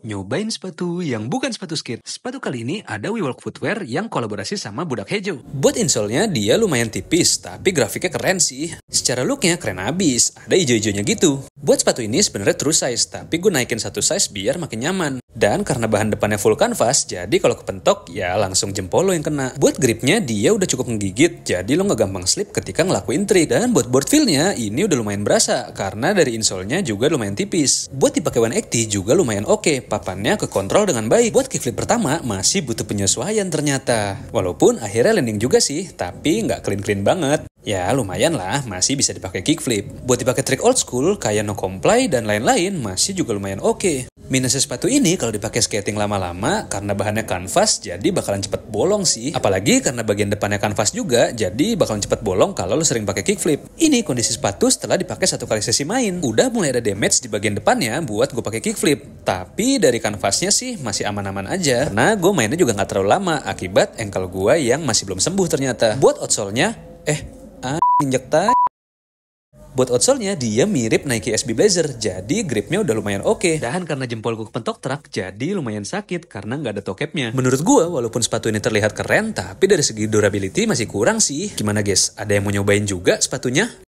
Nyobain sepatu yang bukan sepatu skate. Sepatu kali ini ada WeWork Footwear yang kolaborasi sama Budak Hejo. Buat insole nya dia lumayan tipis, tapi grafiknya keren sih. Secara look nya keren abis, ada ijo-ijonya gitu. Buat sepatu ini sebenarnya true size, tapi gue naikin satu size biar makin nyaman. Dan karena bahan depannya full canvas, jadi kalau kepentok ya langsung jempol lo yang kena. Buat gripnya dia udah cukup menggigit, jadi lo nggak gampang slip ketika ngelakuin trik. Dan buat board feelnya ini udah lumayan berasa, karena dari insolnya juga lumayan tipis. Buat dipakai 180 juga lumayan oke, okay, papannya kekontrol dengan baik. Buat kickflip pertama masih butuh penyesuaian ternyata. Walaupun akhirnya landing juga sih, tapi nggak clean-clean banget. Ya lumayan lah, masih bisa dipakai kickflip. Buat dipakai trik old school kayak no comply dan lain-lain masih juga lumayan oke. Okay. Minusnya sepatu ini kalau dipakai skating lama-lama karena bahannya kanvas jadi bakalan cepet bolong sih. Apalagi karena bagian depannya kanvas juga jadi bakalan cepet bolong kalau lo sering pakai kickflip. Ini kondisi sepatu setelah dipakai satu kali sesi main. Udah mulai ada damage di bagian depannya buat gue pakai kickflip. Tapi dari kanvasnya sih masih aman-aman aja. Karena gue mainnya juga gak terlalu lama akibat engkel gue yang masih belum sembuh ternyata. Buat outsole-nya, eh, ah, injek tai. Buat outsole-nya, dia mirip Nike SB Blazer, jadi gripnya udah lumayan oke. Okay. Dan karena jempol gue kepentok truk, jadi lumayan sakit karena nggak ada tokepnya. Menurut gue, walaupun sepatu ini terlihat keren, tapi dari segi durability masih kurang sih. Gimana guys, ada yang mau nyobain juga sepatunya?